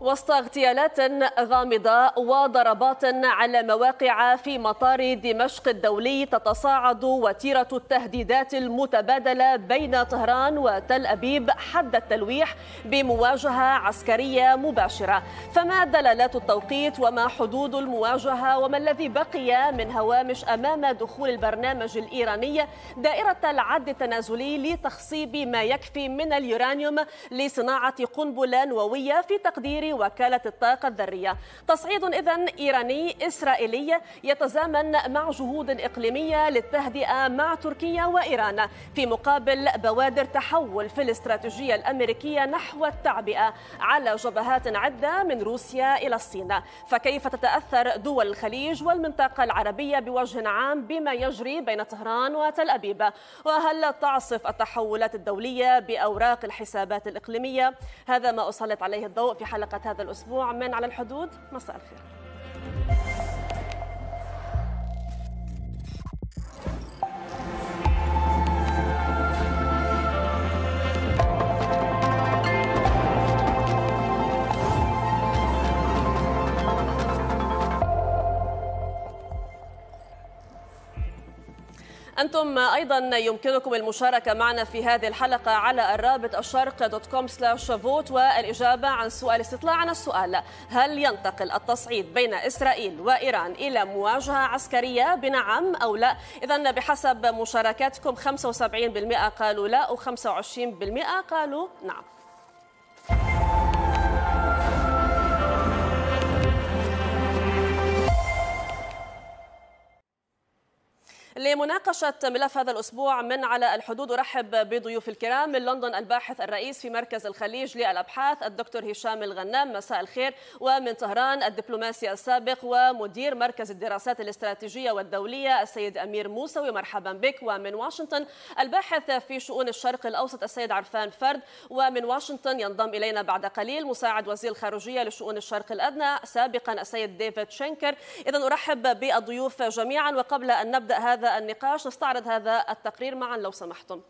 وسط اغتيالات غامضة وضربات على مواقع في مطار دمشق الدولي تتصاعد وتيرة التهديدات المتبادلة بين طهران وتل أبيب حد التلويح بمواجهة عسكرية مباشرة فما دلالات التوقيت وما حدود المواجهة وما الذي بقي من هوامش أمام دخول البرنامج الإيراني دائرة العد التنازلي لتخصيب ما يكفي من اليورانيوم لصناعة قنبلة نووية في تقدير وكالة الطاقة الذرية تصعيد إذا إيراني إسرائيلي يتزامن مع جهود إقليمية للتهدئة مع تركيا وإيران في مقابل بوادر تحول في الاستراتيجية الأمريكية نحو التعبئة على جبهات عدة من روسيا إلى الصين فكيف تتأثر دول الخليج والمنطقة العربية بوجه عام بما يجري بين طهران وتل أبيب وهل تعصف التحولات الدولية بأوراق الحسابات الإقليمية هذا ما أسلط عليه الضوء في حلقة حلقة هذا الأسبوع من على الحدود مساء الخير أنتم أيضا يمكنكم المشاركة معنا في هذه الحلقة على الرابط الشرق دوت كوم سلاش فوت والإجابة عن سؤال استطلاعنا السؤال هل ينتقل التصعيد بين إسرائيل وإيران إلى مواجهة عسكرية بنعم أو لا إذا بحسب مشاركاتكم 75% قالوا لا و25% قالوا نعم لمناقشة ملف هذا الأسبوع من على الحدود أرحب بضيوف الكرام من لندن الباحث الرئيس في مركز الخليج للأبحاث الدكتور هشام الغنام مساء الخير ومن طهران الدبلوماسي السابق ومدير مركز الدراسات الاستراتيجية والدولية السيد أمير موسوي مرحبا بك ومن واشنطن الباحث في شؤون الشرق الأوسط السيد عرفان فرد ومن واشنطن ينضم إلينا بعد قليل مساعد وزير الخارجية لشؤون الشرق الأدنى سابقا السيد ديفيد شنكر إذا أرحب بالضيوف جميعا وقبل أن نبدأ هذا هذا النقاش نستعرض هذا التقرير معا لو سمحتم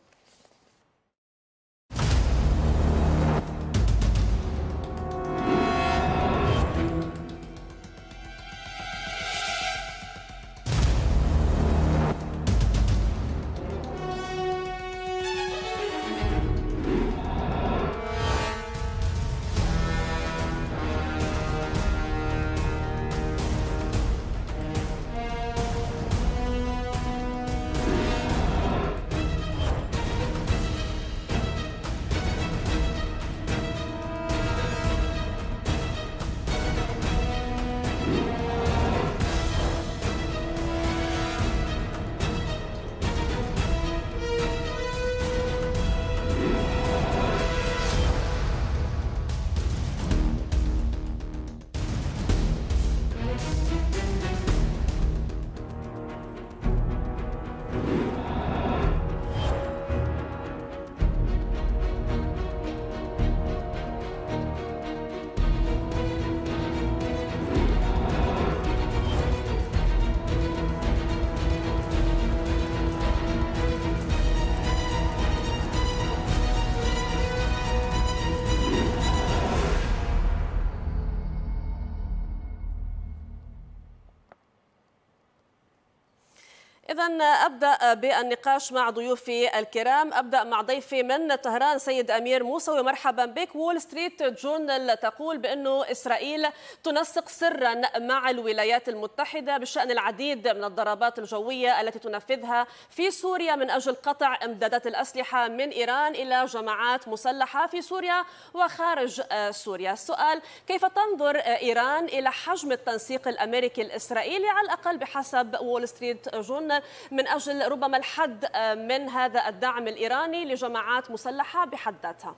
أبدأ بالنقاش مع ضيوفي الكرام أبدأ مع ضيفي من طهران سيد أمير موسوي مرحبا بك وول ستريت جورنال تقول بأنه إسرائيل تنسق سرا مع الولايات المتحدة بشأن العديد من الضربات الجوية التي تنفذها في سوريا من أجل قطع إمدادات الأسلحة من إيران إلى جماعات مسلحة في سوريا وخارج سوريا السؤال كيف تنظر إيران إلى حجم التنسيق الأمريكي الإسرائيلي على الأقل بحسب وول ستريت جورنال من أجل ربما الحد آه، من هذا الدعم الإيراني لجماعات مسلحة بحد ذاتها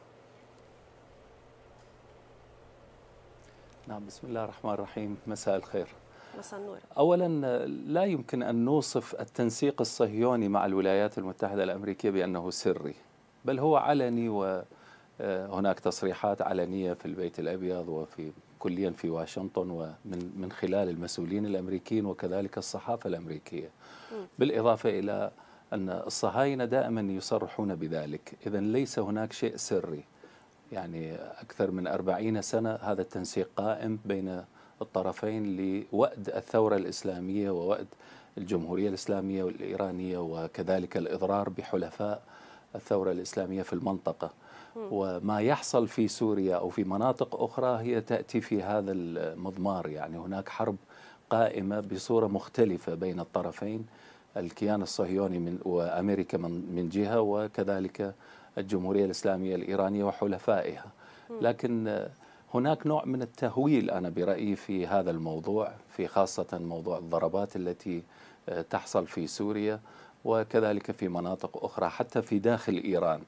نعم بسم الله الرحمن الرحيم مساء الخير النور أولا آه، لا يمكن أن نوصف التنسيق الصهيوني مع الولايات المتحدة الأمريكية بأنه سري بل هو علني وهناك آه، تصريحات علنية في البيت الأبيض وفي كليا في واشنطن ومن من خلال المسؤولين الأمريكيين وكذلك الصحافة الأمريكية بالإضافة إلى أن الصهاينة دائما يصرحون بذلك إذا ليس هناك شيء سري يعني أكثر من أربعين سنة هذا التنسيق قائم بين الطرفين لوأد الثورة الإسلامية ووأد الجمهورية الإسلامية والإيرانية وكذلك الإضرار بحلفاء الثورة الإسلامية في المنطقة وما يحصل في سوريا أو في مناطق أخرى هي تأتي في هذا المضمار يعني هناك حرب قائمة بصورة مختلفة بين الطرفين الكيان الصهيوني من وأمريكا من, من جهة وكذلك الجمهورية الإسلامية الإيرانية وحلفائها لكن هناك نوع من التهويل أنا برأيي في هذا الموضوع في خاصة موضوع الضربات التي آه، تحصل في سوريا وكذلك في مناطق أخرى حتى في داخل إيران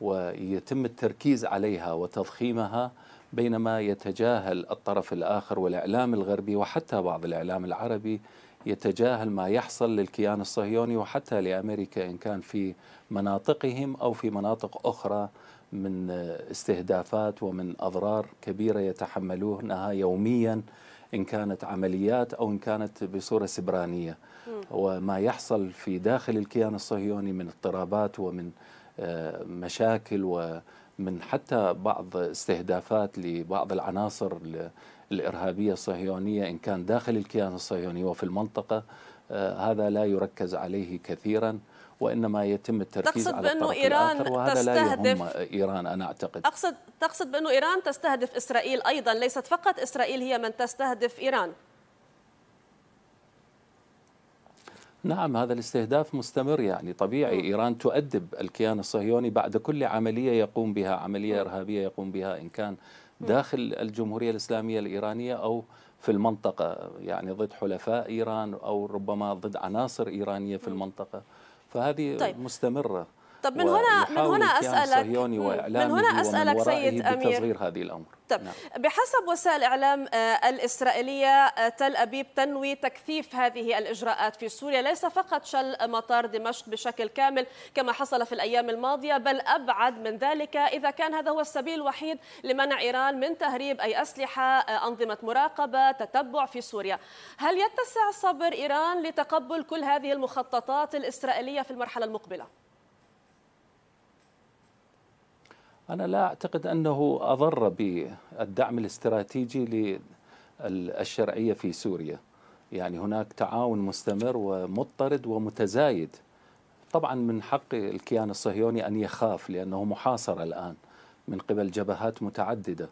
ويتم التركيز عليها وتضخيمها بينما يتجاهل الطرف الآخر والإعلام الغربي وحتى بعض الإعلام العربي يتجاهل ما يحصل للكيان الصهيوني وحتى لأمريكا إن كان في مناطقهم أو في مناطق أخرى من استهدافات ومن أضرار كبيرة يتحملونها يوميا إن كانت عمليات أو إن كانت بصورة سبرانية وما يحصل في داخل الكيان الصهيوني من اضطرابات ومن آه، مشاكل و من حتى بعض استهدافات لبعض العناصر الإرهابية الصهيونية إن كان داخل الكيان الصهيوني وفي المنطقة آه، هذا لا يركز عليه كثيرا وانما يتم التركيز تقصد على بانه ايران تستهدف ايران انا اعتقد اقصد تقصد بانه ايران تستهدف اسرائيل ايضا ليست فقط اسرائيل هي من تستهدف ايران نعم هذا الاستهداف مستمر يعني طبيعي م. إيران تؤدب الكيان الصهيوني بعد كل عملية يقوم بها عملية إرهابية يقوم بها إن كان داخل الجمهورية الإسلامية الإيرانية أو في المنطقة يعني ضد حلفاء إيران أو ربما ضد عناصر إيرانية في المنطقة فهذه طيب. مستمرة طب من هنا من هنا اسالك من هنا اسالك سيد امير تصغير هذه الامر طب نعم. بحسب وسائل الاعلام آه، الاسرائيليه آه، تل ابيب تنوي تكثيف هذه الاجراءات في سوريا ليس فقط شل مطار دمشق بشكل كامل كما حصل في الايام الماضيه بل ابعد من ذلك اذا كان هذا هو السبيل الوحيد لمنع ايران من تهريب اي اسلحه آه، انظمه مراقبه تتبع في سوريا هل يتسع صبر ايران لتقبل كل هذه المخططات الاسرائيليه في المرحله المقبله أنا لا أعتقد أنه أضر بالدعم الاستراتيجي للشرعية في سوريا يعني هناك تعاون مستمر ومضطرد ومتزايد طبعا من حق الكيان الصهيوني أن يخاف لأنه محاصر الآن من قبل جبهات متعددة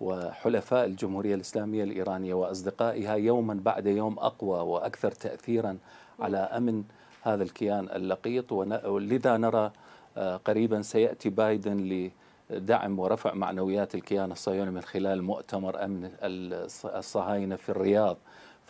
وحلفاء الجمهورية الإسلامية الإيرانية وأصدقائها يوما بعد يوم أقوى وأكثر تأثيرا على أمن هذا الكيان اللقيط ولذا نرى آه، قريبا سيأتي بايدن دعم ورفع معنويات الكيان الصهيوني من خلال مؤتمر امن الصهاينه في الرياض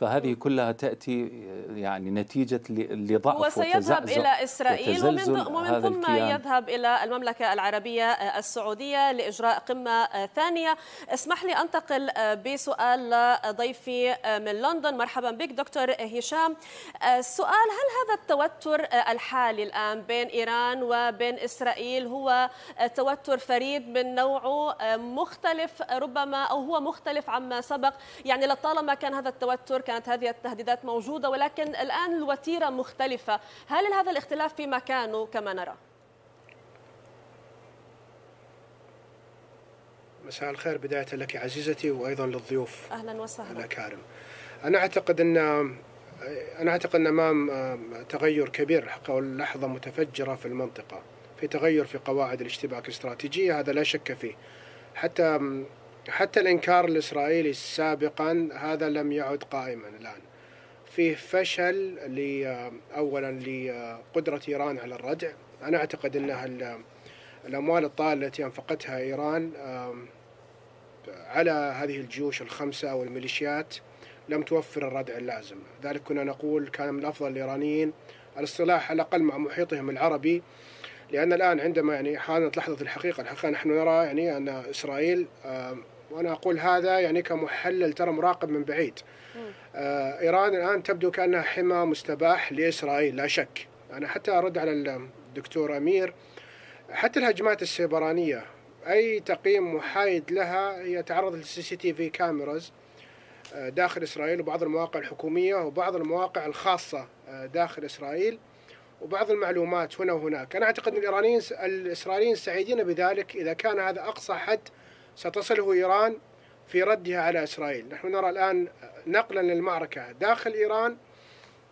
فهذه كلها تأتي يعني نتيجة لضعف هو سيذهب إلى إسرائيل ومن ثم يذهب إلى المملكة العربية آه، السعودية لإجراء قمة آه، ثانية اسمح لي أنتقل آه، بسؤال لضيفي من لندن مرحبا بك دكتور هشام السؤال هل هذا التوتر الحالي الآن بين إيران وبين إسرائيل هو توتر فريد من نوعه مختلف ربما أو هو مختلف عما سبق يعني لطالما كان هذا التوتر كانت هذه التهديدات موجودة ولكن الآن الوتيرة مختلفة هل هذا الاختلاف في مكانه كما نرى؟ مساء الخير بداية لك عزيزتي وأيضا للضيوف أهلا وسهلا الأكارم أنا أعتقد أن أنا أعتقد أن أمام تغير كبير حقيقة لحظة متفجرة في المنطقة في تغير في قواعد الاشتباك الاستراتيجية هذا لا شك فيه حتى حتى الإنكار الإسرائيلي سابقا هذا لم يعد قائما الآن فيه فشل أولا لقدرة إيران على الردع أنا أعتقد أنها الأموال الطائلة التي أنفقتها إيران على هذه الجيوش الخمسة أو الميليشيات لم توفر الردع اللازم ذلك كنا نقول كان من الأفضل الإيرانيين الاصطلاح على الأقل مع محيطهم العربي لأن الآن عندما يعني حانت لحظة الحقيقة الحقيقة نحن نرى يعني أن إسرائيل وأنا أقول هذا يعني كمحلل ترى مراقب من بعيد آه، إيران الآن تبدو كأنها حمى مستباح لإسرائيل لا شك أنا حتى أرد على الدكتور أمير حتى الهجمات السيبرانية أي تقييم محايد لها يتعرض للسي سي تي في كاميراز داخل إسرائيل وبعض المواقع الحكومية وبعض المواقع الخاصة آه، داخل إسرائيل وبعض المعلومات هنا وهناك أنا أعتقد أن الإيرانيين الإسرائيليين سعيدين بذلك إذا كان هذا أقصى حد ستصله إيران في ردها على إسرائيل نحن نرى الآن نقلا للمعركة داخل إيران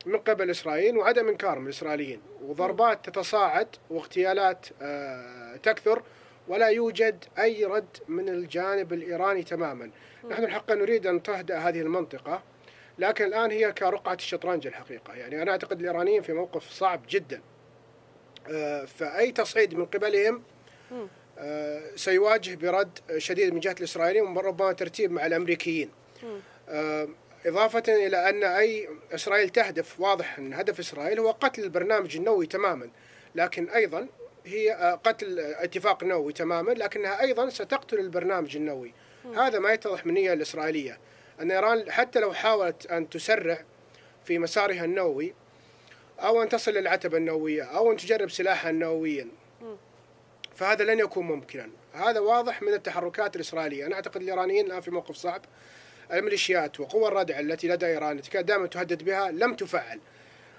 من قبل إسرائيل وعدم إنكار من الإسرائيليين وضربات تتصاعد واغتيالات آه، تكثر ولا يوجد أي رد من الجانب الإيراني تماما نحن الحقيقة نريد أن تهدأ هذه المنطقة لكن الآن هي كرقعة الشطرنج الحقيقة يعني أنا أعتقد الإيرانيين في موقف صعب جدا آه، فأي تصعيد من قبلهم آه، سيواجه برد شديد من جهة الإسرائيليين وربما ترتيب مع الأمريكيين آه، إضافة إلى أن أي إسرائيل تهدف واضح أن هدف إسرائيل هو قتل البرنامج النووي تماما لكن أيضا هي قتل اتفاق نووي تماما لكنها أيضا ستقتل البرنامج النووي هذا ما يتضح من الإسرائيلية أن إيران حتى لو حاولت أن تسرع في مسارها النووي أو أن تصل للعتبة النووية أو أن تجرب سلاحها نوويا فهذا لن يكون ممكنا هذا واضح من التحركات الإسرائيلية أنا أعتقد الإيرانيين الآن في موقف صعب الميليشيات وقوى الردع التي لدى إيران التي كانت دائما تهدد بها لم تفعل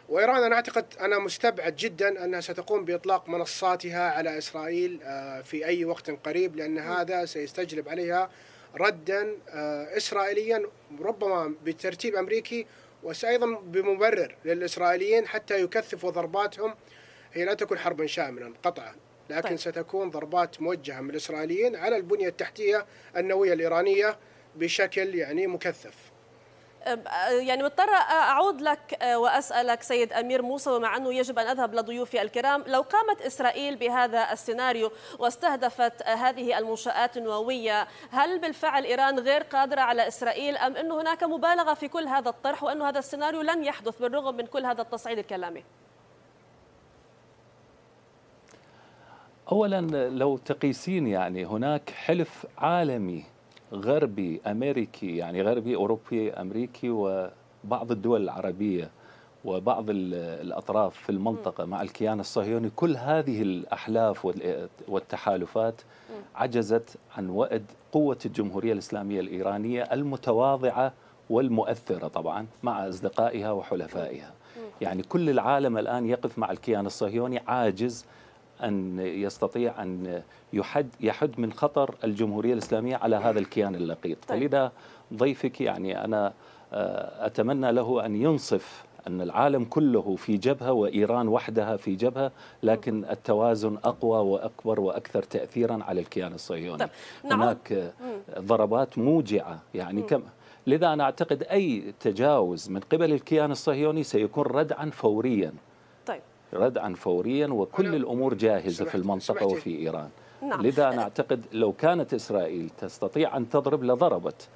وإيران أنا أعتقد أنا مستبعد جدا أنها ستقوم بإطلاق منصاتها على إسرائيل آه، في أي وقت قريب لأن هذا سيستجلب عليها ردا آه، اسرائيليا ربما بترتيب امريكي وايضا بمبرر للاسرائيليين حتى يكثفوا ضرباتهم هي لا تكون حربا شاملا قطعا لكن طيب. ستكون ضربات موجهه من الاسرائيليين على البنيه التحتيه النوويه الايرانيه بشكل يعني مكثف يعني مضطرة أعود لك وأسألك سيد أمير موسى ومع أنه يجب أن أذهب لضيوفي الكرام لو قامت إسرائيل بهذا السيناريو واستهدفت هذه المنشآت النووية هل بالفعل إيران غير قادرة على إسرائيل أم أن هناك مبالغة في كل هذا الطرح وأن هذا السيناريو لن يحدث بالرغم من كل هذا التصعيد الكلامي أولا لو تقيسين يعني هناك حلف عالمي غربي أمريكي يعني غربي أوروبي أمريكي وبعض الدول العربية وبعض الأطراف في المنطقة مع الكيان الصهيوني كل هذه الأحلاف والتحالفات عجزت عن وأد قوة الجمهورية الإسلامية الإيرانية المتواضعة والمؤثرة طبعا مع أصدقائها وحلفائها يعني كل العالم الآن يقف مع الكيان الصهيوني عاجز أن يستطيع أن يحد, يحد من خطر الجمهورية الإسلامية على هذا الكيان اللقيط طيب. فلذا ضيفك يعني أنا آه، أتمنى له أن ينصف أن العالم كله في جبهة وإيران وحدها في جبهة لكن التوازن أقوى وأكبر وأكثر تأثيرا على الكيان الصهيوني طيب. نعم. هناك آه، ضربات موجعة يعني كم لذا أنا أعتقد أي تجاوز من قبل الكيان الصهيوني سيكون ردعا فوريا ردعا فوريا وكل أيوه. الأمور جاهزة في المنطقة وفي إيران نعم. لذا أنا أعتقد لو كانت إسرائيل تستطيع أن تضرب لضربت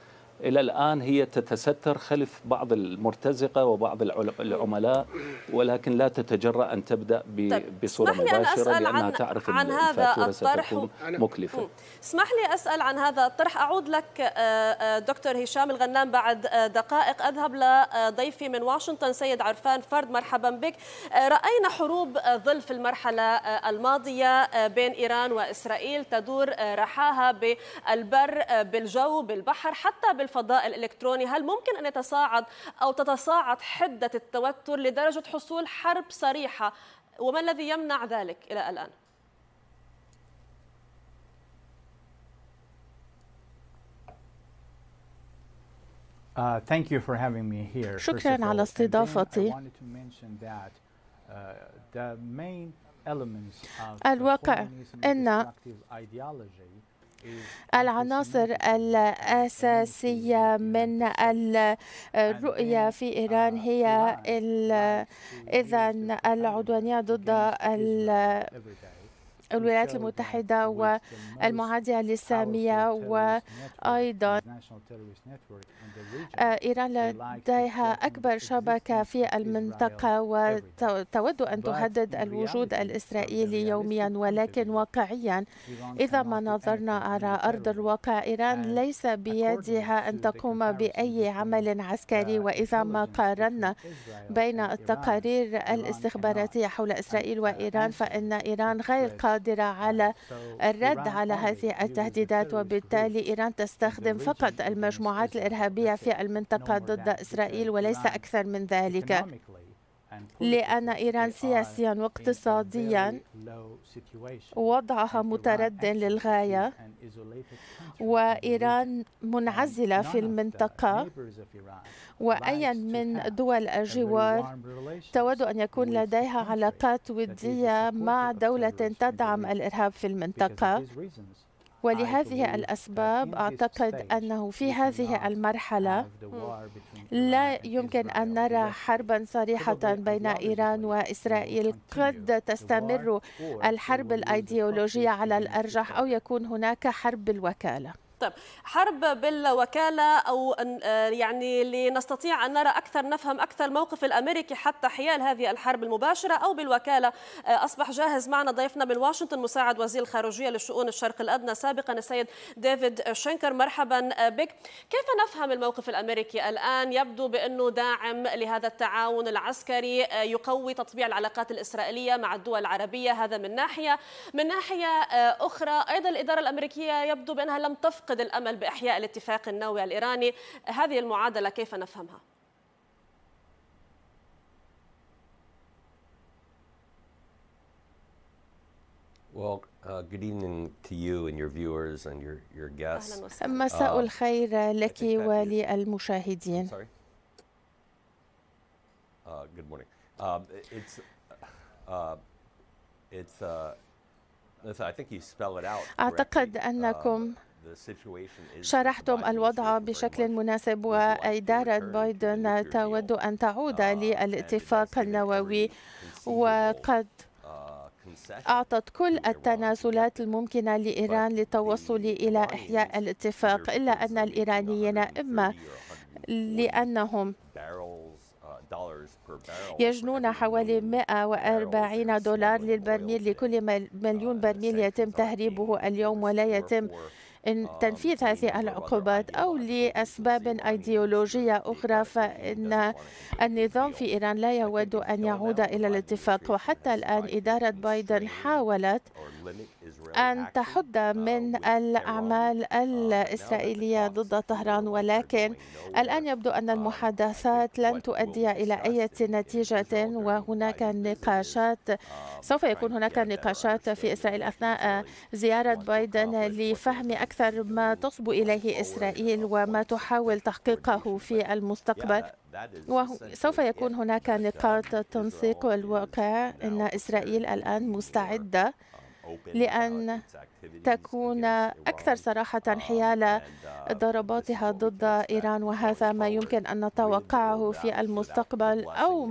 الى الان هي تتستر خلف بعض المرتزقه وبعض العملاء ولكن لا تتجرأ ان تبدا طيب، بصوره طيب. مباشره لانها عن تعرف عن هذا الطرح مكلفه اسمح لي اسال عن هذا الطرح اعود لك آه، آه، دكتور هشام الغنام بعد آه، دقائق اذهب لضيفي من واشنطن سيد عرفان فرد مرحبا بك راينا حروب ظل في المرحله الماضيه بين ايران واسرائيل تدور رحاها بالبر بالجو بالبحر حتى بال الفضاء الإلكتروني هل ممكن أن يتصاعد أو تتصاعد حدة التوتر لدرجة حصول حرب صريحة وما الذي يمنع ذلك إلى الآن؟ uh, شكرا على استضافتي uh, الواقع ان العناصر الأساسية من الرؤية في إيران هي إذا العدوانية ضد الولايات المتحدة والمعادية للسامية وأيضا إيران لديها أكبر شبكة في المنطقة وتود أن تهدد الوجود الإسرائيلي يوميا ولكن واقعيا إذا ما نظرنا على أرض الواقع إيران ليس بيدها أن تقوم بأي عمل عسكري وإذا ما قارنا بين التقارير الاستخباراتية حول إسرائيل وإيران فإن إيران غير قادرة قادرة على الرد على هذه التهديدات وبالتالي إيران تستخدم فقط المجموعات الإرهابية في المنطقة ضد إسرائيل وليس أكثر من ذلك لأن إيران سياسيا واقتصاديا وضعها متردد للغاية وإيران منعزلة في المنطقة وأيا من دول الجوار تود أن يكون لديها علاقات ودية مع دولة تدعم الإرهاب في المنطقة ولهذه الأسباب أعتقد أنه في هذه المرحلة لا يمكن أن نرى حربا صريحة بين إيران وإسرائيل قد تستمر الحرب الأيديولوجية على الأرجح أو يكون هناك حرب الوكالة طيب حرب بالوكالة أو آه، يعني لنستطيع أن نرى أكثر نفهم أكثر الموقف الأمريكي حتى حيال هذه الحرب المباشرة أو بالوكالة آه، أصبح جاهز معنا ضيفنا من واشنطن مساعد وزير الخارجية لشؤون الشرق الأدنى سابقا السيد ديفيد شنكر مرحبا آه، بك كيف نفهم الموقف الأمريكي الآن يبدو بأنه داعم لهذا التعاون العسكري يقوي تطبيع العلاقات الإسرائيلية مع الدول العربية هذا من ناحية من ناحية أخرى أيضا الإدارة الأمريكية يبدو بأنها لم تفقد فاقد الأمل بإحياء الاتفاق النووي الإيراني هذه المعادلة كيف نفهمها؟ Well, uh, good evening to you and your viewers and your, your guests. مساء الخير لك وللمشاهدين. Sorry. good morning. Uh, it's, uh, it's, uh, I think you spell it out. أعتقد أنكم uh, شرحتم الوضع بشكل مناسب وإدارة بايدن تود أن تعود uh, للاتفاق النووي وقد uh, أعطت كل التنازلات الممكنة لإيران للتوصل إلى إحياء الاتفاق إلا أن الإيرانيين إما لأنهم uh, يجنون حوالي 140 دولار للبرميل لكل مليون برميل يتم تهريبه اليوم ولا يتم آه، تنفيذ هذه العقوبات أو لأسباب يعني أيديولوجية أخرى فإن النظام في إيران لا يود أن يعود إلى الاتفاق وحتى الآن إدارة بايدن حاولت أن تحد من الأعمال uh, الإسرائيلية ضد طهران ولكن الآن يبدو أن uh, المحادثات لن تؤدي إلى أي نتيجة وهناك نقاشات uh, سوف يكون هناك نقاشات في إسرائيل أثناء زيارة بايدن لفهم أكثر أكثر ما تصبو إليه إسرائيل وما تحاول تحقيقه في المستقبل وسوف يكون هناك نقاط تنسيق والواقع أن إسرائيل الآن مستعدة لأن تكون أكثر صراحة حيال ضرباتها ضد إيران وهذا ما يمكن أن نتوقعه في المستقبل أو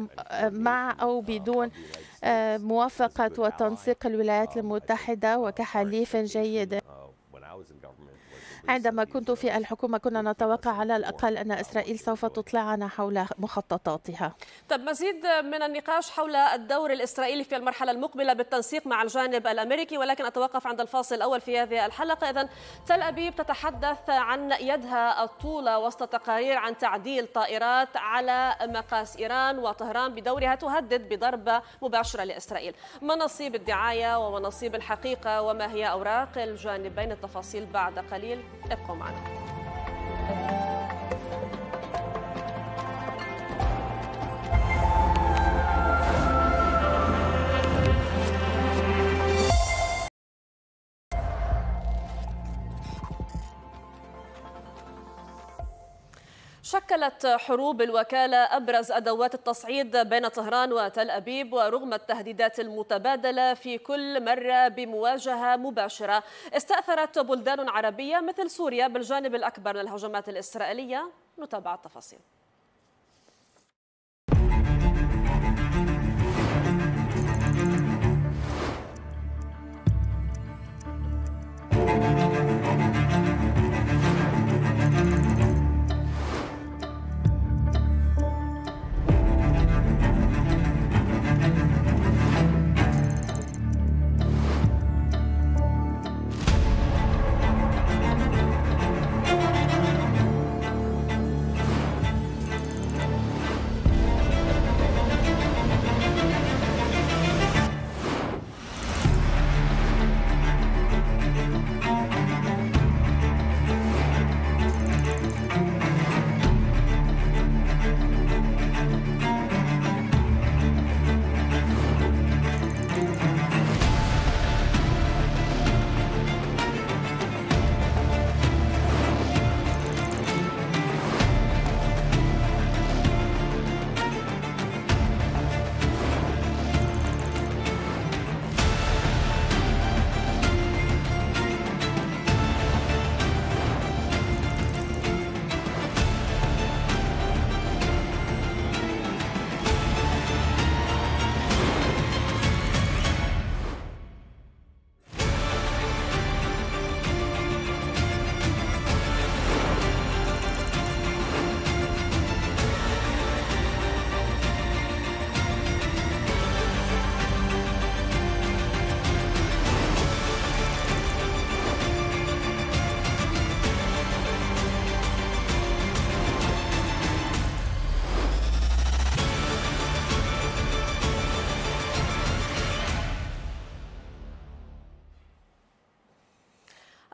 مع أو بدون آه، موافقة وتنسيق الولايات المتحدة وكحليف جيد عندما كنت في الحكومة كنا نتوقع على الأقل أن إسرائيل سوف تطلعنا حول مخططاتها طب مزيد من النقاش حول الدور الإسرائيلي في المرحلة المقبلة بالتنسيق مع الجانب الأمريكي ولكن أتوقف عند الفاصل الأول في هذه الحلقة إذا تل أبيب تتحدث عن يدها الطولة وسط تقارير عن تعديل طائرات على مقاس إيران وطهران بدورها تهدد بضربة مباشرة لإسرائيل ما نصيب الدعاية وما نصيب الحقيقة وما هي أوراق الجانبين التفاصيل بعد قليل ابقوا معنا شكلت حروب الوكالة أبرز أدوات التصعيد بين طهران وتل أبيب ورغم التهديدات المتبادلة في كل مرة بمواجهة مباشرة استأثرت بلدان عربية مثل سوريا بالجانب الأكبر للهجمات الإسرائيلية نتابع التفاصيل thank you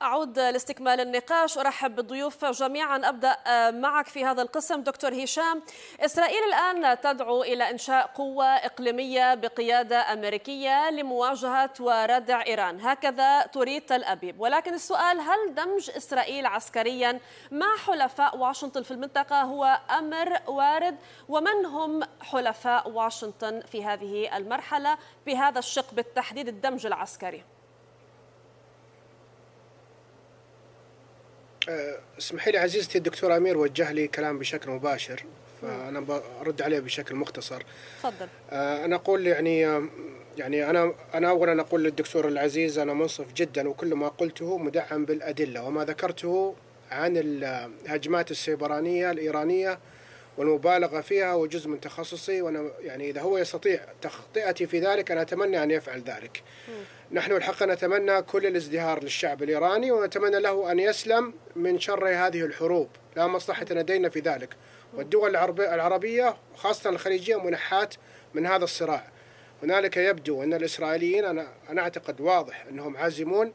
أعود لاستكمال النقاش أرحب بالضيوف جميعا أبدأ آه، معك في هذا القسم دكتور هشام إسرائيل الآن تدعو إلى إنشاء قوة إقليمية بقيادة أمريكية لمواجهة وردع إيران هكذا تريد تل أبيب ولكن السؤال هل دمج إسرائيل عسكريا مع حلفاء واشنطن في المنطقة هو أمر وارد ومن هم حلفاء واشنطن في هذه المرحلة بهذا الشق بالتحديد الدمج العسكري؟ آه، اسمحي لي عزيزتي الدكتور امير وجه لي كلام بشكل مباشر فانا برد عليه بشكل مختصر تفضل آه، انا اقول يعني يعني انا انا اولا اقول للدكتور العزيز انا منصف جدا وكل ما قلته مدعم بالادله وما ذكرته عن الهجمات السيبرانيه الايرانيه والمبالغة فيها هو جزء من تخصصي وأنا يعني إذا هو يستطيع تخطئتي في ذلك أنا أتمنى أن يفعل ذلك م. نحن الحق نتمنى كل الازدهار للشعب الإيراني ونتمنى له أن يسلم من شر هذه الحروب لا مصلحة لدينا في ذلك والدول العربية وخاصة الخليجية منحات من هذا الصراع هنالك يبدو أن الإسرائيليين أنا, أنا أعتقد واضح أنهم عازمون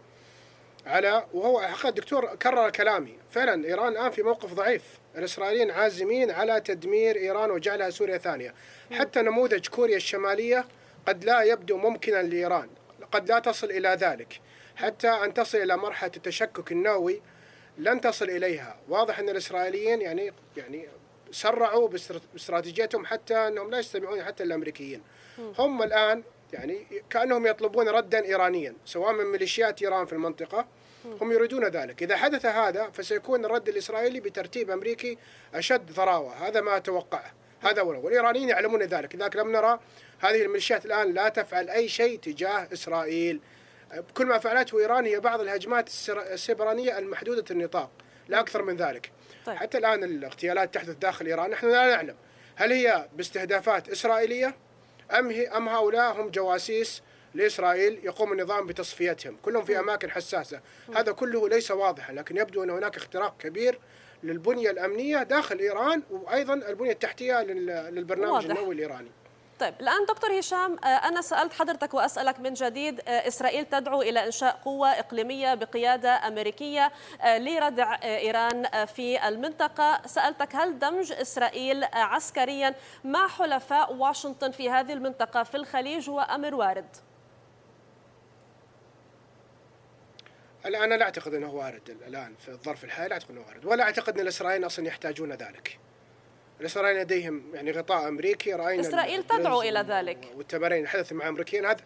على وهو حقا الدكتور كرر كلامي فعلا إيران الآن في موقف ضعيف الإسرائيليين عازمين على تدمير إيران وجعلها سوريا ثانية حتى نموذج كوريا الشمالية قد لا يبدو ممكنا لإيران قد لا تصل إلى ذلك حتى أن تصل إلى مرحلة التشكك النووي لن تصل إليها واضح أن الإسرائيليين يعني يعني سرعوا باستراتيجيتهم حتى أنهم لا يستمعون حتى الأمريكيين هم الآن يعني كأنهم يطلبون ردا إيرانيا سواء من ميليشيات إيران في المنطقة هم يريدون ذلك إذا حدث هذا فسيكون الرد الإسرائيلي بترتيب أمريكي أشد ضراوة هذا ما أتوقعه هذا هو والإيرانيين يعلمون ذلك لذلك لم نرى هذه الميليشيات الآن لا تفعل أي شيء تجاه إسرائيل كل ما فعلته إيران هي بعض الهجمات السبرانية المحدودة النطاق لا أكثر من ذلك طيب. حتى الآن الاغتيالات تحدث داخل إيران نحن لا نعلم هل هي باستهدافات إسرائيلية أم, هي أم هؤلاء هم جواسيس لإسرائيل يقوم النظام بتصفيتهم كلهم في أماكن حساسة هذا كله ليس واضحا لكن يبدو أن هناك اختراق كبير للبنية الأمنية داخل إيران وأيضا البنية التحتية للبرنامج واضح. النووي الإيراني طيب الآن دكتور هشام آه، أنا سألت حضرتك وأسألك من جديد آه، إسرائيل تدعو إلى إنشاء قوة إقليمية بقيادة أمريكية آه، لردع إيران في المنطقة سألتك هل دمج إسرائيل عسكريا مع حلفاء واشنطن في هذه المنطقة في الخليج هو أمر وارد؟ الان لا اعتقد انه وارد الان في الظرف الحالي لا اعتقد انه وارد ولا اعتقد ان الاسرائيليين اصلا يحتاجون ذلك الاسرائيليين لديهم يعني غطاء امريكي راينا اسرائيل تدعو الى ذلك والتمارين حدث مع امريكيين هذا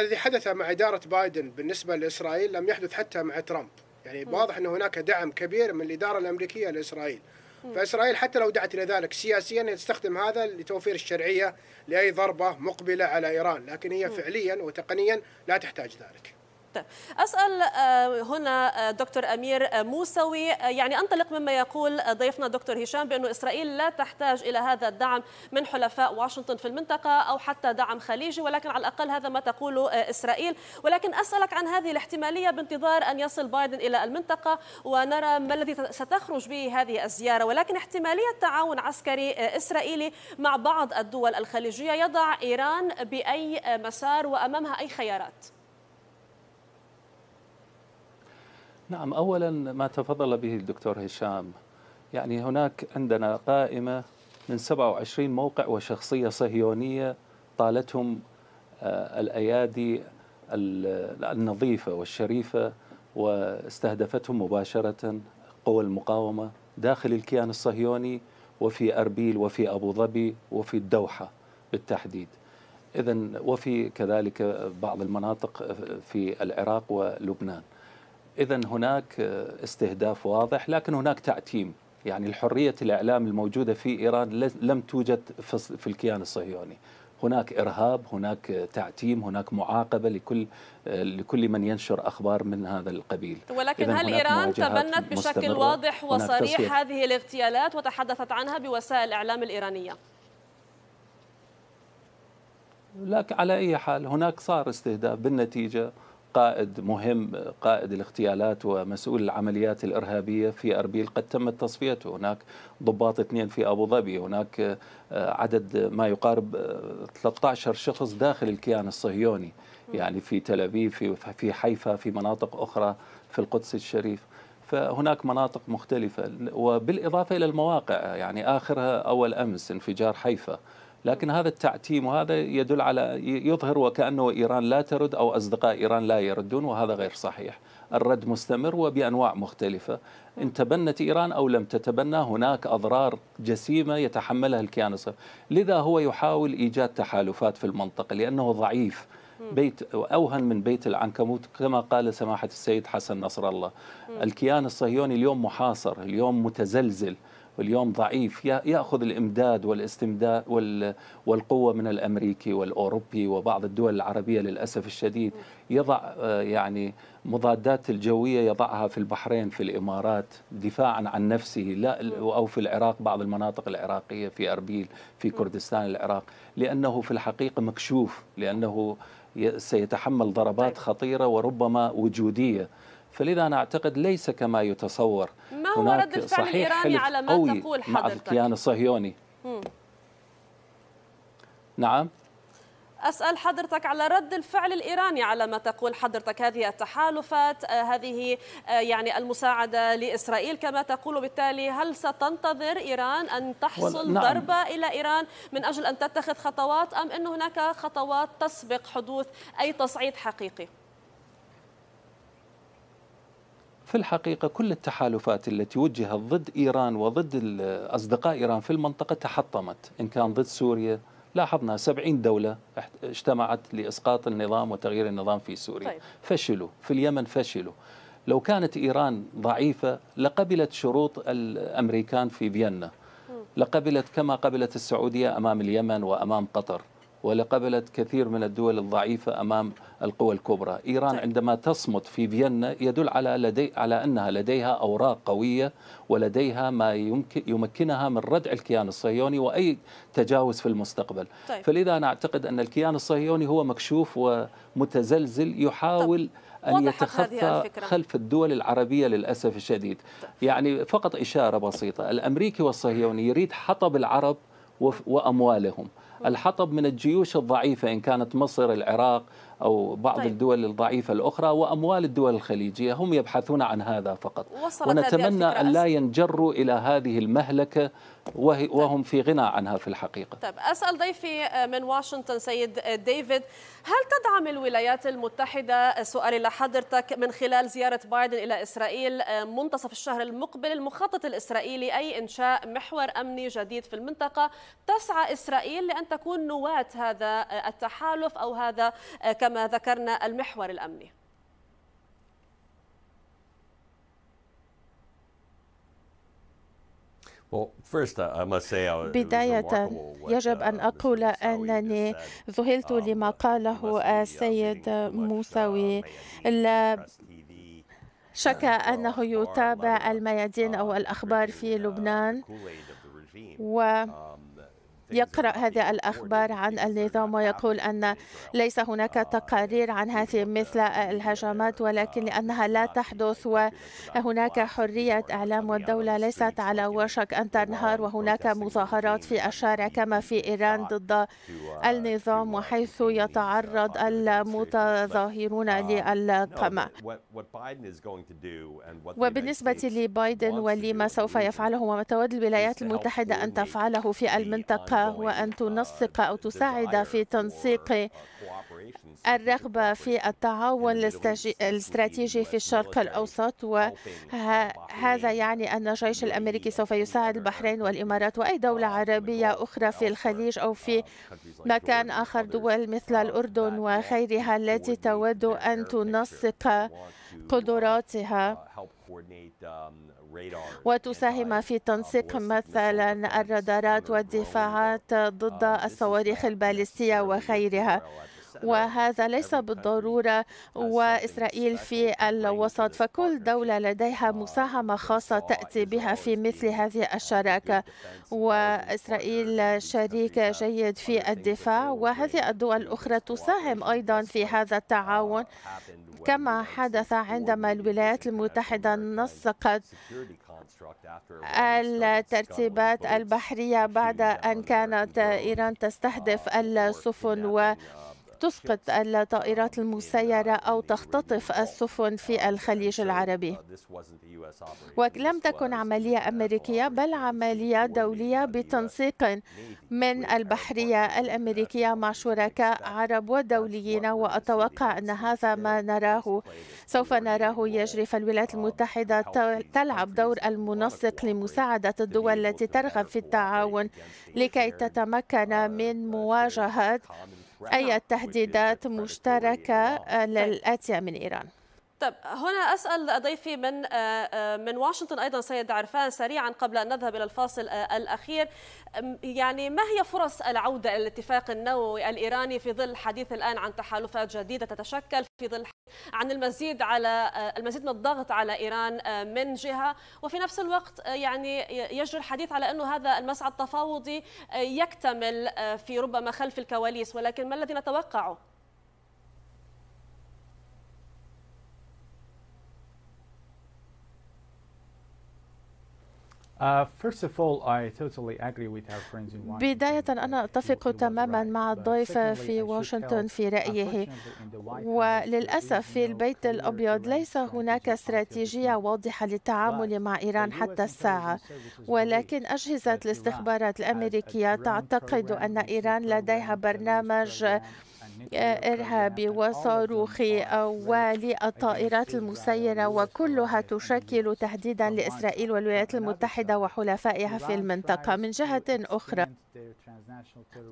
الذي حدث مع اداره بايدن بالنسبه لاسرائيل لم يحدث حتى مع ترامب يعني م. واضح ان هناك دعم كبير من الاداره الامريكيه لاسرائيل م. فاسرائيل حتى لو دعت الى ذلك سياسيا تستخدم هذا لتوفير الشرعيه لاي ضربه مقبله على ايران لكن هي م. فعليا وتقنيا لا تحتاج ذلك أسأل آه، هنا آه، دكتور أمير آه، موسوي يعني أنطلق مما يقول ضيفنا دكتور هشام بأن إسرائيل لا تحتاج إلى هذا الدعم من حلفاء واشنطن في المنطقة أو حتى دعم خليجي ولكن على الأقل هذا ما تقوله إسرائيل ولكن أسألك عن هذه الاحتمالية بانتظار أن يصل بايدن إلى المنطقة ونرى ما الذي ستخرج به هذه الزيارة ولكن احتمالية تعاون عسكري إسرائيلي مع بعض الدول الخليجية يضع إيران بأي مسار وأمامها أي خيارات؟ نعم أولا ما تفضل به الدكتور هشام يعني هناك عندنا قائمة من 27 موقع وشخصية صهيونية طالتهم آه، الأيادي النظيفة والشريفة واستهدفتهم مباشرة قوى المقاومة داخل الكيان الصهيوني وفي أربيل وفي أبو ظبي وفي الدوحة بالتحديد إذا وفي كذلك بعض المناطق آه، في العراق ولبنان إذا هناك استهداف واضح لكن هناك تعتيم يعني الحرية الإعلام الموجودة في إيران لم توجد في الكيان الصهيوني هناك إرهاب هناك تعتيم هناك معاقبة لكل لكل من ينشر أخبار من هذا القبيل ولكن هل إيران تبنت بشكل واضح وصريح هذه الاغتيالات وتحدثت عنها بوسائل الإعلام الإيرانية؟ لكن على أي حال هناك صار استهداف بالنتيجة قائد مهم قائد الاغتيالات ومسؤول العمليات الإرهابية في أربيل قد تمت تصفيته هناك ضباط اثنين في أبو ظبي هناك آه، عدد ما يقارب 13 آه، شخص داخل الكيان الصهيوني يعني في تل أبيب في في حيفا في مناطق أخرى في القدس الشريف فهناك مناطق مختلفة وبالإضافة إلى المواقع يعني آخرها أول أمس انفجار حيفا لكن هذا التعتيم وهذا يدل على يظهر وكأنه إيران لا ترد أو أصدقاء إيران لا يردون وهذا غير صحيح الرد مستمر وبأنواع مختلفة إن تبنت إيران أو لم تتبنى هناك أضرار جسيمة يتحملها الكيان الصهيوني لذا هو يحاول إيجاد تحالفات في المنطقة لأنه ضعيف بيت أوهن من بيت العنكبوت كما قال سماحة السيد حسن نصر الله الكيان الصهيوني اليوم محاصر اليوم متزلزل واليوم ضعيف ياخذ الامداد والاستمداد والقوه من الامريكي والاوروبي وبعض الدول العربيه للاسف الشديد يضع آه، يعني مضادات الجويه يضعها في البحرين في الامارات دفاعا عن نفسه لا او في العراق بعض المناطق العراقيه في اربيل في كردستان العراق لانه في الحقيقه مكشوف لانه سيتحمل ضربات طيب. خطيره وربما وجوديه فلذا أنا أعتقد ليس كما يتصور ما هو رد الفعل الإيراني على ما قوي تقول حضرتك مع الكيان الصهيوني نعم أسأل حضرتك على رد الفعل الإيراني على ما تقول حضرتك هذه التحالفات آه، هذه آه، يعني المساعدة لإسرائيل كما تقول بالتالي هل ستنتظر إيران أن تحصل نعم. ضربة إلى إيران من أجل أن تتخذ خطوات أم أن هناك خطوات تسبق حدوث أي تصعيد حقيقي؟ في الحقيقة كل التحالفات التي وجهت ضد إيران وضد أصدقاء إيران في المنطقة تحطمت إن كان ضد سوريا لاحظنا 70 دولة اجتمعت لإسقاط النظام وتغيير النظام في سوريا طيب. فشلوا في اليمن فشلوا لو كانت إيران ضعيفة لقبلت شروط الأمريكان في فيينا لقبلت كما قبلت السعودية أمام اليمن وأمام قطر ولقبلت كثير من الدول الضعيفة أمام القوى الكبرى إيران طيب. عندما تصمت في فيينا يدل على لدي على أنها لديها أوراق قوية ولديها ما يمكن يمكنها من ردع الكيان الصهيوني وأي تجاوز في المستقبل طيب. فلذا أنا أعتقد أن الكيان الصهيوني هو مكشوف ومتزلزل يحاول طيب. أن يتخفى خلف الدول العربية للأسف الشديد طيب. يعني فقط إشارة بسيطة الأمريكي والصهيوني يريد حطب العرب وأموالهم الحطب من الجيوش الضعيفة إن كانت مصر العراق أو بعض طيب. الدول الضعيفة الأخرى وأموال الدول الخليجية هم يبحثون عن هذا فقط ونتمنى أن لا ينجروا إلى هذه المهلكة وهم في غنى عنها في الحقيقة طيب أسأل ضيفي آه، من واشنطن سيد آه، ديفيد هل تدعم الولايات المتحدة سؤالي لحضرتك من خلال زيارة بايدن إلى إسرائيل آه، منتصف الشهر المقبل المخطط الإسرائيلي أي إنشاء محور أمني جديد في المنطقة تسعى إسرائيل لأن تكون نواة هذا التحالف أو هذا كما ذكرنا المحور الأمني Uh, بداية يجب uh, أن أقول أنني ذهلت um, لما قاله uh, السيد موسوي um, لا شك أنه يتابع الميادين أو الأخبار في لبنان و يقرأ هذه الأخبار عن النظام ويقول أن ليس هناك تقارير عن هذه مثل الهجمات ولكن لأنها لا تحدث وهناك حرية إعلام والدولة ليست على وشك أن تنهار وهناك مظاهرات في الشارع كما في إيران ضد النظام وحيث يتعرض المتظاهرون للقمع وبالنسبة لبايدن ولما سوف يفعله وما تود الولايات المتحدة أن تفعله في المنطقة هو أن تنسق أو تساعد في تنسيق الرغبة في التعاون الاستراتيجي في الشرق الأوسط وهذا يعني أن الجيش الأمريكي سوف يساعد البحرين والإمارات وأي دولة عربية أخرى في الخليج أو في مكان آخر دول مثل الأردن وغيرها التي تود أن تنسق قدراتها وتساهم في تنسيق مثلا الرادارات والدفاعات ضد آه، الصواريخ البالستية وغيرها وهذا ليس بالضرورة وإسرائيل في الوسط فكل دولة لديها uh, مساهمة خاصة تأتي بها في مثل هذه الشراكة وإسرائيل شريك جيد في الدفاع وهذه الدول الأخرى تساهم أيضا في هذا uh, التعاون كما حدث عندما الولايات المتحدة نسقت الترتيبات البحرية بعد أن كانت إيران تستهدف السفن تسقط الطائرات المسيرة أو تختطف السفن في الخليج العربي ولم تكن عملية أمريكية بل عملية دولية بتنسيق من البحرية الأمريكية مع شركاء عرب ودوليين وأتوقع أن هذا ما نراه سوف نراه يجري فالولايات المتحدة تلعب دور المنسق لمساعدة الدول التي ترغب في التعاون لكي تتمكن من مواجهة أي تهديدات مشتركة الآتية من طيب. إيران طب هنا أسأل ضيفي من آه، آه، من واشنطن أيضا سيد عرفان سريعا قبل أن نذهب إلى الفاصل آه، الأخير يعني ما هي فرص العودة إلى الاتفاق النووي الإيراني في ظل حديث الآن عن تحالفات جديدة تتشكل في ظل عن المزيد على المزيد من الضغط على إيران من جهة وفي نفس الوقت يعني يجري الحديث على أنه هذا المسعى التفاوضي يكتمل في ربما خلف الكواليس ولكن ما الذي نتوقعه؟ Uh, بداية أنا أتفق تماما مع الضيف في واشنطن في رأيه وللأسف في البيت الأبيض ليس هناك استراتيجية واضحة للتعامل مع إيران حتى الساعة ولكن أجهزة الاستخبارات الأمريكية تعتقد أن إيران لديها برنامج إرهابي وصاروخي وللطائرات المسيرة وكلها تشكل تهديدا لإسرائيل والولايات المتحدة وحلفائها في المنطقة من جهة أخرى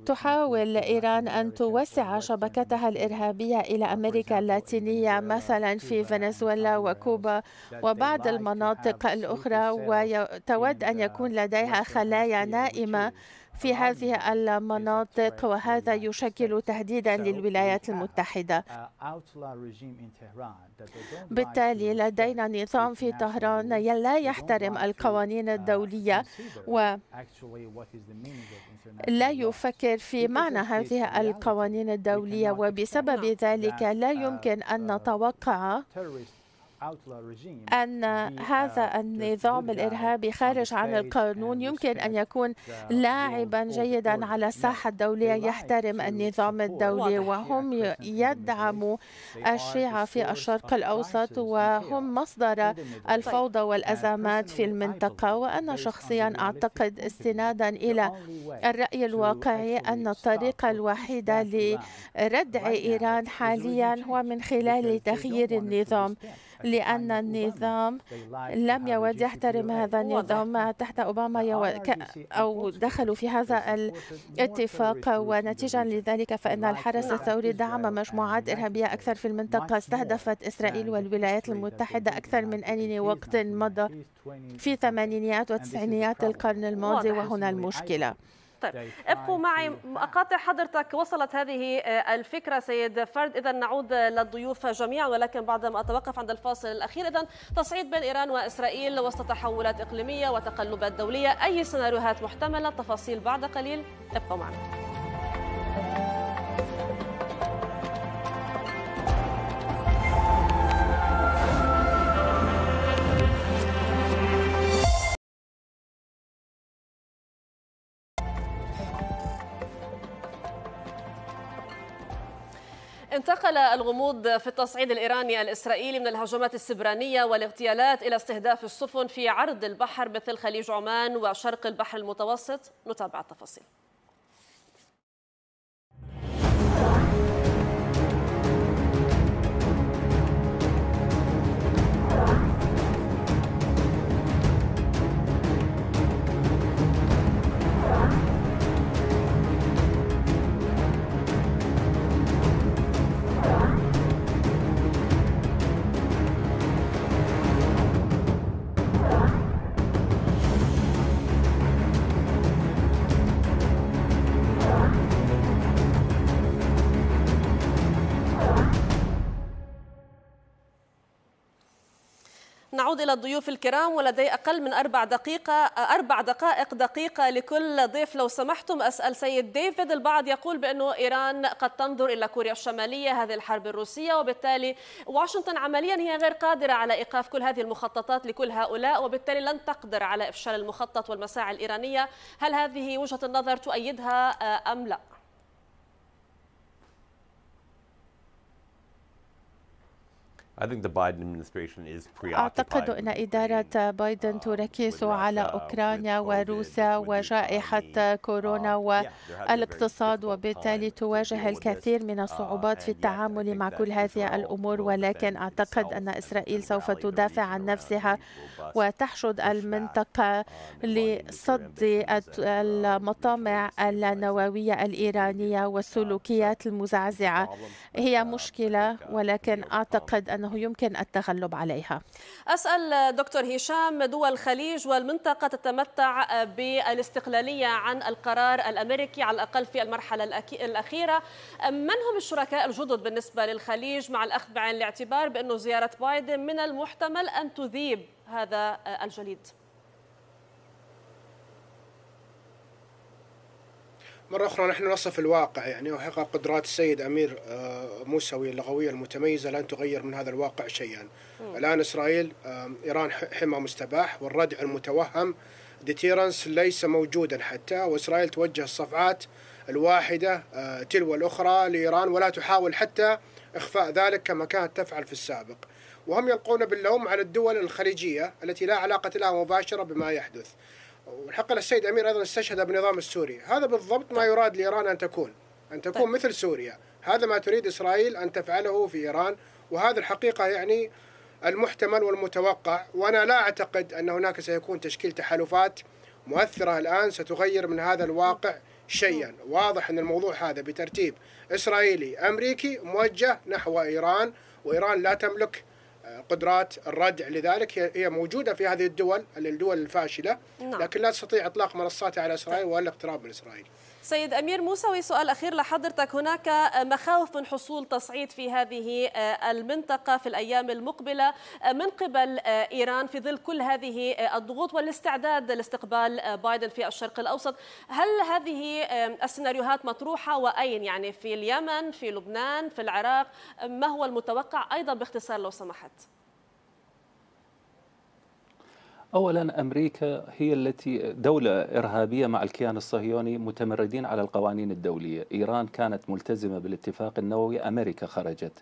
تحاول إيران أن توسع شبكتها الإرهابية إلى أمريكا اللاتينية مثلا في فنزويلا وكوبا وبعض المناطق الأخرى وتود أن يكون لديها خلايا نائمة في هذه المناطق وهذا يشكل تهديدا للولايات المتحدة بالتالي لدينا نظام في طهران لا يحترم القوانين الدولية ولا يفكر في معنى هذه القوانين الدولية وبسبب ذلك لا يمكن أن نتوقع أن هذا النظام الإرهابي خارج عن القانون يمكن أن يكون لاعبا جيدا على الساحة الدولية يحترم النظام الدولي وهم يدعموا الشيعة في الشرق الأوسط طيب. وهم مصدر الفوضى والأزمات في المنطقة وأنا شخصيا أعتقد استنادا إلى الرأي الواقعي أن الطريقة الوحيدة لردع إيران حاليا هو من خلال تغيير النظام لأن النظام لم يود يحترم هذا النظام تحت أوباما أو دخلوا في هذا الاتفاق ونتيجة لذلك فإن الحرس الثوري دعم مجموعات إرهابية أكثر في المنطقة استهدفت إسرائيل والولايات المتحدة أكثر من أي وقت مضى في ثمانينيات وتسعينيات القرن الماضي وهنا المشكلة طيب ابقوا معي اقاطع حضرتك وصلت هذه آه، الفكره سيد فرد اذا نعود آه، للضيوف جميعا ولكن بعد ما اتوقف عند الفاصل الاخير اذا تصعيد بين ايران واسرائيل وسط تحولات اقليميه وتقلبات دوليه اي سيناريوهات محتمله تفاصيل بعد قليل ابقوا معنا انتقل الغموض في التصعيد الإيراني الإسرائيلي من الهجمات السبرانية والاغتيالات إلى استهداف السفن في عرض البحر مثل خليج عمان وشرق البحر المتوسط نتابع التفاصيل نعود إلى الضيوف الكرام ولدي أقل من أربع دقيقة أربع دقائق دقيقة لكل ضيف لو سمحتم أسأل سيد ديفيد البعض يقول بأنه إيران قد تنظر إلى كوريا الشمالية هذه الحرب الروسية وبالتالي واشنطن عمليا هي غير قادرة على إيقاف كل هذه المخططات لكل هؤلاء وبالتالي لن تقدر على إفشال المخطط والمساعي الإيرانية هل هذه وجهة النظر تؤيدها آه، أم لا؟ أعتقد أن إدارة uh, بايدن تركز على أوكرانيا وروسيا وجائحة uh, كورونا والاقتصاد وبالتالي تواجه الكثير من uh, الصعوبات في التعامل مع كل هذه الأمور ولكن أعتقد أن إسرائيل سوف تدافع عن نفسها وتحشد المنطقة لصد المطامع النووية الإيرانية والسلوكيات المزعزعة هي مشكلة ولكن أعتقد أن أنه يمكن التغلب عليها أسأل دكتور هشام دول الخليج والمنطقة تتمتع بالاستقلالية عن القرار الأمريكي على الأقل في المرحلة الأخيرة من هم الشركاء الجدد بالنسبة للخليج مع الأخذ بعين الاعتبار بأن زيارة بايدن من المحتمل أن تذيب هذا الجليد مرة أخرى نحن نصف الواقع يعني وحقا قدرات السيد أمير آه، موسوي اللغوية المتميزة لن تغير من هذا الواقع شيئا مم. الآن إسرائيل إيران حمى مستباح والردع المتوهم ديتيرنس ليس موجودا حتى وإسرائيل توجه الصفعات الواحدة آه، تلو الأخرى لإيران ولا تحاول حتى إخفاء ذلك كما كانت تفعل في السابق وهم يلقون باللوم على الدول الخليجية التي لا علاقة لها مباشرة بما يحدث والحق للسيد امير ايضا استشهد بالنظام السوري، هذا بالضبط ما يراد لايران ان تكون، ان تكون طيب. مثل سوريا، هذا ما تريد اسرائيل ان تفعله في ايران، وهذا الحقيقه يعني المحتمل والمتوقع، وانا لا اعتقد ان هناك سيكون تشكيل تحالفات مؤثره الان ستغير من هذا الواقع شيئا، واضح ان الموضوع هذا بترتيب اسرائيلي امريكي موجه نحو ايران، وايران لا تملك قدرات الردع لذلك هي موجودة في هذه الدول الدول الفاشلة نعم. لكن لا تستطيع إطلاق منصاتها على إسرائيل طيب. ولا اقتراب من إسرائيل سيد أمير موسوي سؤال أخير لحضرتك هناك مخاوف من حصول تصعيد في هذه آه، المنطقة في الأيام المقبلة آه، من قبل آه، إيران في ظل كل هذه الضغوط والاستعداد لاستقبال بايدن في الشرق الأوسط هل هذه السيناريوهات مطروحة وأين يعني في اليمن في لبنان في العراق ما هو المتوقع أيضا باختصار لو سمحت أولا أمريكا هي التي دولة إرهابية مع الكيان الصهيوني متمردين على القوانين الدولية إيران كانت ملتزمة بالاتفاق النووي أمريكا خرجت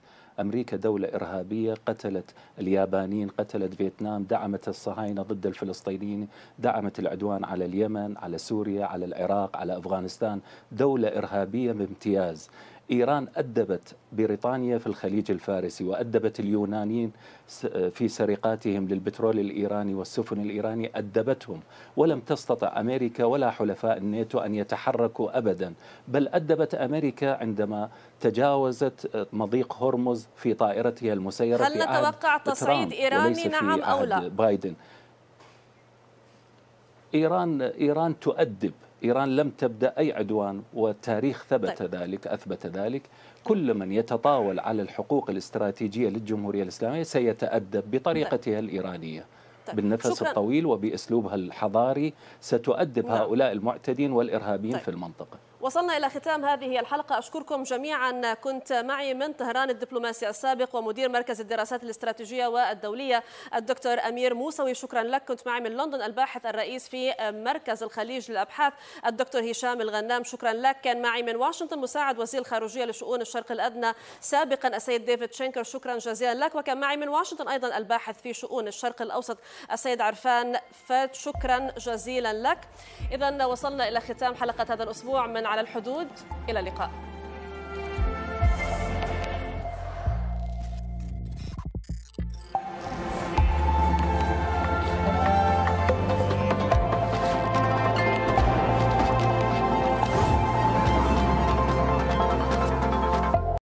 أمريكا دولة إرهابية قتلت اليابانيين قتلت فيتنام دعمت الصهاينة ضد الفلسطينيين دعمت العدوان على اليمن على سوريا على العراق على أفغانستان دولة إرهابية بامتياز إيران أدبت بريطانيا في الخليج الفارسي وأدبت اليونانيين في سرقاتهم للبترول الإيراني والسفن الإيراني أدبتهم ولم تستطع أمريكا ولا حلفاء الناتو أن يتحركوا أبدا بل أدبت أمريكا عندما تجاوزت مضيق هرمز في طائرتها المسيرة هل نتوقع تصعيد إيراني نعم أو لا بايدن إيران إيران تؤدب إيران لم تبدأ أي عدوان والتاريخ ثبت طيب. ذلك أثبت طيب. ذلك كل من يتطاول على الحقوق الاستراتيجية للجمهورية الإسلامية سيتأدب بطريقتها طيب. الإيرانية طيب. بالنفس شكرا. الطويل وبأسلوبها الحضاري ستؤدب نعم. هؤلاء المعتدين والإرهابيين طيب. في المنطقة وصلنا إلى ختام هذه الحلقة أشكركم جميعا كنت معي من طهران الدبلوماسي السابق ومدير مركز الدراسات الاستراتيجية والدولية الدكتور أمير موسوي شكرا لك كنت معي من لندن الباحث الرئيس في مركز الخليج للأبحاث الدكتور هشام الغنام شكرا لك كان معي من واشنطن مساعد وزير الخارجية لشؤون الشرق الأدنى سابقا السيد ديفيد شينكر شكرا جزيلا لك وكان معي من واشنطن أيضا الباحث في شؤون الشرق الأوسط السيد عرفان فات شكرا جزيلا لك إذا وصلنا إلى ختام حلقة هذا الأسبوع من على الحدود إلى اللقاء